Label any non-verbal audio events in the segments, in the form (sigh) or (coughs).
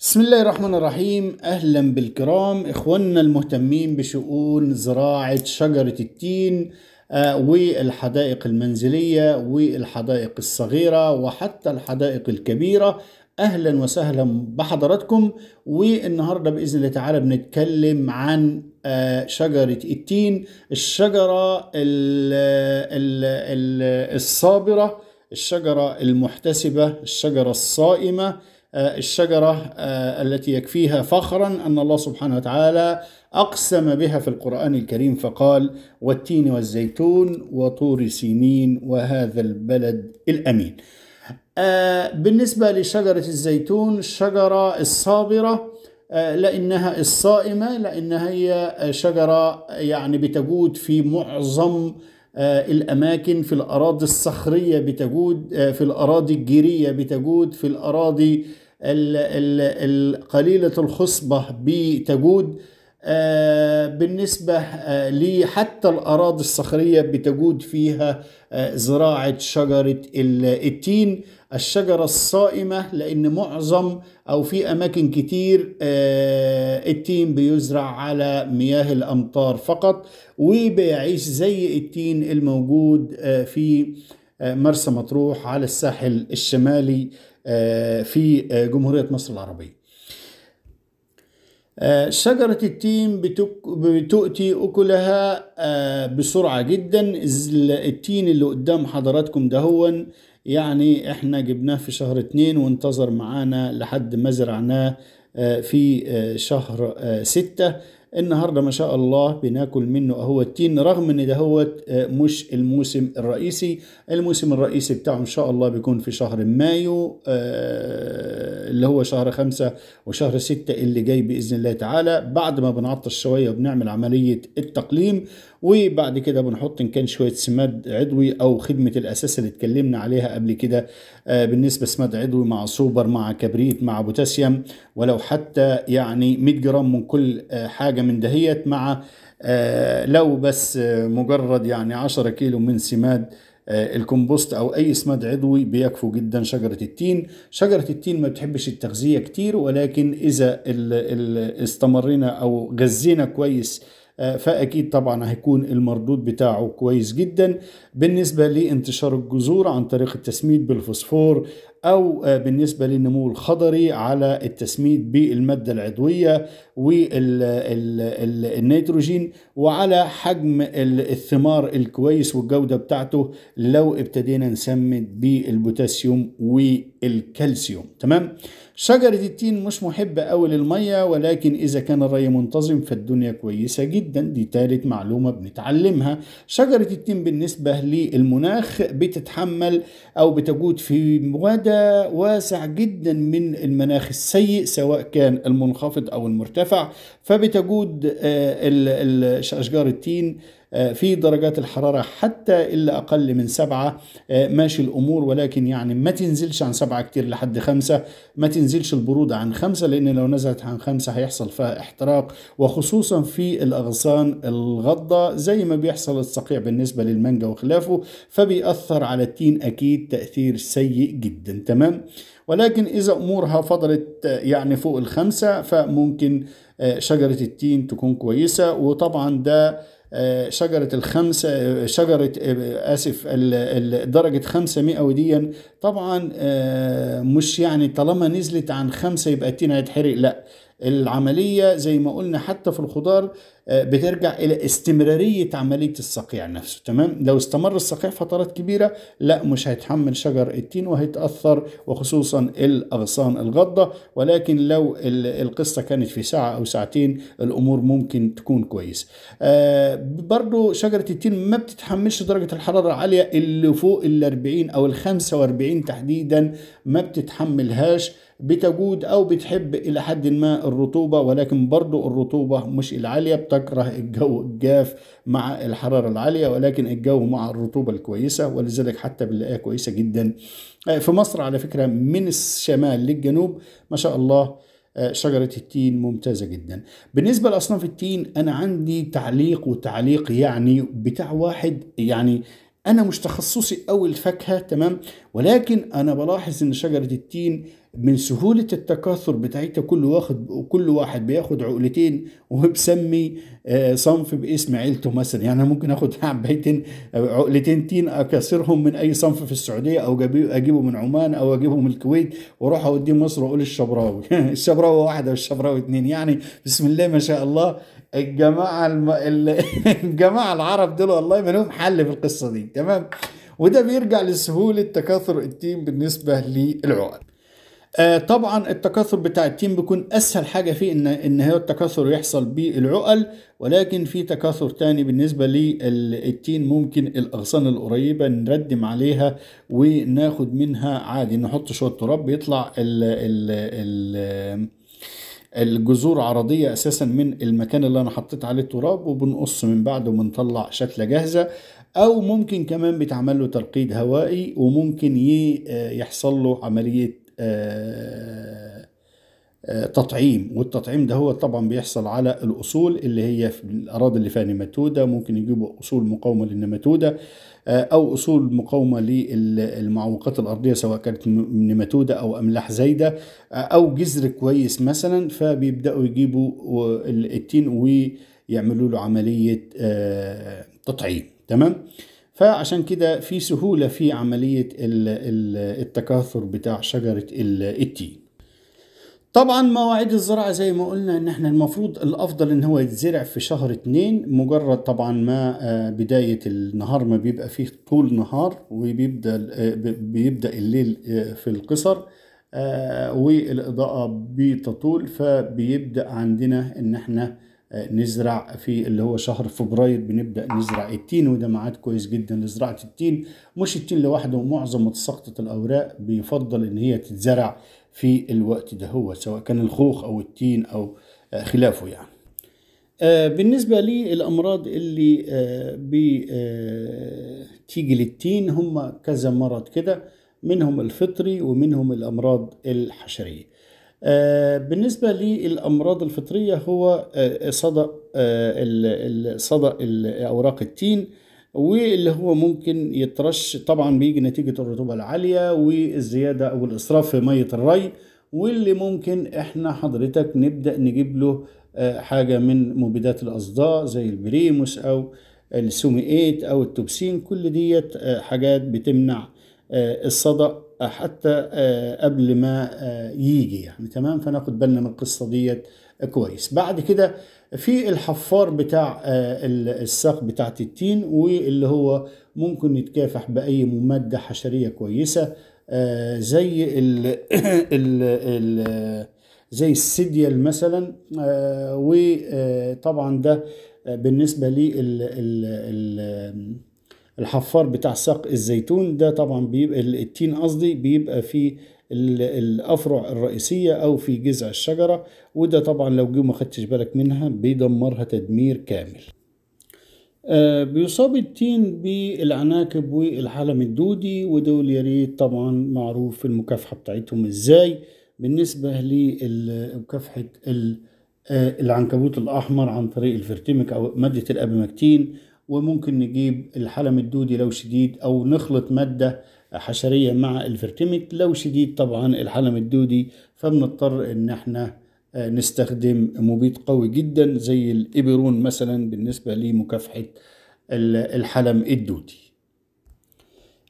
بسم الله الرحمن الرحيم اهلا بالكرام اخواننا المهتمين بشؤون زراعه شجره التين آه، والحدائق المنزليه والحدائق الصغيره وحتى الحدائق الكبيره اهلا وسهلا بحضراتكم والنهارده باذن الله تعالى بنتكلم عن آه، شجره التين الشجره الصابره الشجره المحتسبه الشجره الصائمه آه، الشجرة آه، التي يكفيها فخرا أن الله سبحانه وتعالى أقسم بها في القرآن الكريم فقال والتين والزيتون وطور سينين وهذا البلد الأمين آه، بالنسبة لشجرة الزيتون الشجرة الصابرة لأنها الصائمة لأنها هي شجرة يعني بتجود في معظم آه، الأماكن في الأراضي الصخرية بتجود آه، في الأراضي الجيرية بتجود في الأراضي القليلة الخصبة بتجود آه، بالنسبة لحتى الأراضي الصخرية بتجود فيها زراعة شجرة التين الشجرة الصائمة لأن معظم أو في أماكن كتير آه، التين بيزرع على مياه الأمطار فقط وبيعيش زي التين الموجود آه، في آه، مرسى مطروح على الساحل الشمالي في جمهورية مصر العربية شجرة التين بتؤتي أكلها بسرعة جدا التين اللي قدام حضراتكم دهون يعني احنا جبناه في شهر اتنين وانتظر معانا لحد ما زرعناه آه، في آه، شهر آه، ستة النهاردة ما شاء الله بناكل منه اهو التين رغم ان ده هو مش الموسم الرئيسي الموسم الرئيسي بتاعه ان شاء الله بيكون في شهر مايو اللي هو شهر خمسة وشهر ستة اللي جاي بإذن الله تعالى بعد ما بنعطش شوية وبنعمل عملية التقليم وبعد كده بنحط ان كان شويه سماد عضوي او خدمه الاساس اللي اتكلمنا عليها قبل كده آه، بالنسبه سماد عضوي مع سوبر مع كبريت مع بوتاسيوم ولو حتى يعني 100 جرام من كل آه، حاجه من دهيت مع آه، لو بس مجرد يعني 10 كيلو من سماد الكمبوست او اي سماد عضوي بيكفوا جدا شجره التين شجره التين ما بتحبش التغذيه كتير ولكن اذا استمرينا او غذينا كويس آه، فأكيد طبعا هيكون المردود بتاعه كويس جدا بالنسبة لانتشار الجذور عن طريق التسميد بالفوسفور أو آه، بالنسبة للنمو الخضري على التسميد بالمادة العضوية والنيتروجين وعلى حجم الثمار الكويس والجودة بتاعته لو ابتدينا نسمد بالبوتاسيوم والكالسيوم تمام شجرة التين مش محبة أوي للمية ولكن إذا كان الري منتظم فالدنيا كويسة جدا دي تالت معلومة بنتعلمها شجرة التين بالنسبة للمناخ بتتحمل أو بتجود في مدى واسع جدا من المناخ السيء سواء كان المنخفض أو المرتفع فبتجود آه، أشجار التين آه، في درجات الحرارة حتى إلا أقل من سبعة آه، ماشي الأمور ولكن يعني ما تنزلش عن سبعة كتير لحد خمسة ما تنزلش البرودة عن خمسة لأن لو نزلت عن خمسة هيحصل فيها احتراق وخصوصا في الأغصان الغضة زي ما بيحصل الصقيع بالنسبة للمانجا وخلافه فبيأثر على التين أكيد تأثير سيء جدا تمام ولكن إذا أمورها فضلت آه، يعني فوق الخمسة فممكن شجرة التين تكون كويسة وطبعا ده آه، شجرة الخمسة آه، شجرة آه، آسف درجة خمسة مئوي ديا طبعا مش يعني طالما نزلت عن خمسة يبقى التين هيتحرق لا العملية زي ما قلنا حتى في الخضار آه، بترجع الى استمراريه عمليه الصقيع نفسه تمام لو استمر الصقيع فترات كبيره لا مش هيتحمل شجر التين وهيتاثر وخصوصا الاغصان الغضه ولكن لو القصه كانت في ساعه او ساعتين الامور ممكن تكون كويس آه، برضو شجره التين ما بتتحملش درجه الحراره العاليه اللي فوق ال 40 او ال 45 تحديدا ما بتتحملهاش بتجود او بتحب الى حد ما الرطوبه ولكن برضو الرطوبه مش العاليه تكره الجو الجاف مع الحرارة العالية ولكن الجو مع الرطوبة الكويسة ولذلك حتى بنلاقيها كويسة جدا آه، في مصر على فكرة من الشمال للجنوب ما شاء الله آه، شجرة التين ممتازة جدا بالنسبة لأصناف التين أنا عندي تعليق وتعليق يعني بتاع واحد يعني انا مش تخصصي قوي الفاكهه تمام ولكن انا بلاحظ ان شجره التين من سهوله التكاثر بتاعتها كل واخد كل واحد بياخد عقلتين وبسمي آه، صنف باسم عيلته مثلا يعني ممكن اخد حبتين (laughs) آه، عقلتين تين اكسرهم من اي صنف في السعوديه او اجيبه من عمان او اجيبه من الكويت واروح اوديه مصر واقول الشبراوي (laughs) الشبراوي واحد او الشبراوي اتنين يعني بسم الله ما شاء الله الجماعه الم... (laughs) الجماعه العرب دول والله ما لهم حل في القصه دي تمام وده بيرجع لسهوله تكاثر التيم بالنسبه للعقد آه طبعا التكاثر بتاع التيم بيكون اسهل حاجه فيه ان ان هو التكاثر يحصل بالعقل ولكن في تكاثر تاني بالنسبه للتين ممكن الاغصان القريبه نردم عليها وناخد منها عادي نحط شويه تراب بيطلع ال ال ال الجذور عرضية اساسا من المكان اللي انا حطيت عليه التراب وبنقص من بعده وبنطلع شكلة جاهزة او ممكن كمان بيتعمل له ترقيد هوائي وممكن آه، يحصل له عملية آه، تطعيم والتطعيم ده هو طبعا بيحصل على الاصول اللي هي في الاراضي اللي فيها نماتوده ممكن يجيبوا اصول مقاومه للنماتوده آه، او اصول مقاومه للمعوقات الارضيه سواء كانت نماتوده او املاح زايده آه، او جذر كويس مثلا فبيبداوا يجيبوا التين ويعملوا له عمليه آه، تطعيم تمام فعشان كده في سهوله في عمليه التكاثر بتاع شجره التين طبعا مواعيد الزراعة زي ما قلنا ان احنا المفروض الافضل ان هو يتزرع في شهر اتنين مجرد طبعا ما آه، بداية النهار ما بيبقى فيه طول نهار وبيبدأ آه، بيبدأ الليل آه، في القصر والاضاءة بتطول فبيبدأ عندنا ان احنا نزرع في اللي هو شهر فبراير بنبدا نزرع التين وده ميعاد كويس جدا لزراعه التين مش التين لوحده معظم متساقطه الاوراق بيفضل ان هي تتزرع في الوقت ده هو سواء كان الخوخ او التين او آه، خلافه يعني آه، بالنسبة للأمراض اللي آه، بتيجي للتين هم كذا مرض كده منهم الفطري ومنهم الأمراض الحشرية آه، بالنسبة للأمراض الفطرية هو آه، صدأ آه، صدأ أوراق التين واللي هو ممكن يترش طبعا بيجي نتيجة الرطوبة العالية والزيادة أو الإسراف في مية الري واللي ممكن احنا حضرتك نبدأ نجيب له حاجة من مبيدات الأصداء زي البريموس أو السوميئيت أو التوبسين كل ديت حاجات بتمنع الصدأ حتى آه، قبل ما آه، يجي يعني تمام فناخد بالنا من القصه ديت آه، كويس بعد كده في الحفار بتاع الساق بتاعت التين واللي هو ممكن يتكافح باي ماده حشريه كويسه زي الـ (coughs) الـ زي السيديال مثلا وطبعا ده بالنسبه لل الحفار بتاع ساق الزيتون ده طبعا بيبقى التين قصدي بيبقى في الافرع الرئيسيه او في جذع الشجره وده طبعا لو جه ما خدتش بالك منها بيدمرها تدمير كامل آه، بيصاب التين بالعناكب والحلم الدودي ودول يا ريت طبعا معروف المكافحه بتاعتهم ازاي بالنسبه لمكافحه آه، العنكبوت الاحمر عن طريق الفرتيميك او ماده الابيمكتين وممكن نجيب الحلم الدودي لو شديد او نخلط مادة حشرية مع الفرتمك لو شديد طبعا الحلم الدودي فبنضطر ان احنا آه، نستخدم مبيد قوي جدا زي الإبرون مثلا بالنسبة لمكافحة الحلم الدودي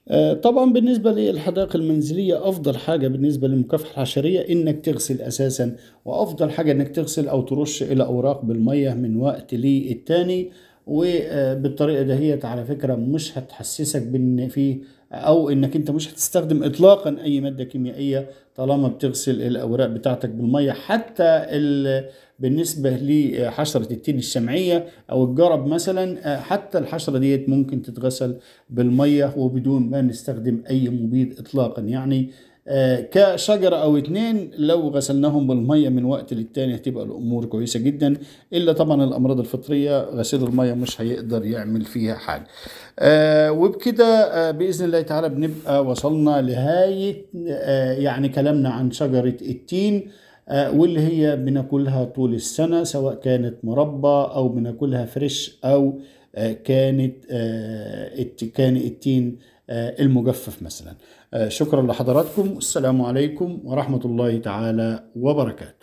آه، طبعا بالنسبة للحدائق المنزلية أفضل حاجة بالنسبة للمكافحة الحشرية إنك تغسل أساسا وأفضل حاجة إنك تغسل أو ترش إلى أوراق بالمية من وقت للتاني وبالطريقه دهيت على فكره مش هتحسسك بان في او انك انت مش هتستخدم اطلاقا اي ماده كيميائيه طالما بتغسل الاوراق بتاعتك بالميه حتى بالنسبه لحشره التين الشمعيه او الجرب مثلا حتى الحشره ديت ممكن تتغسل بالميه وبدون ما نستخدم اي مبيد اطلاقا يعني آه، كشجرة أو اتنين لو غسلناهم بالمية من وقت للتاني هتبقى الأمور كويسة جدا إلا طبعا الأمراض الفطرية غسيل المية مش هيقدر يعمل فيها حاجة آه، وبكده آه، بإذن الله تعالى بنبقى وصلنا لهاية يعني كلامنا عن شجرة التين واللي هي بناكلها طول السنة سواء كانت مربى أو بناكلها فريش أو كانت كان التين آه، المجفف مثلا آه، شكرا لحضراتكم والسلام عليكم ورحمة الله تعالى وبركاته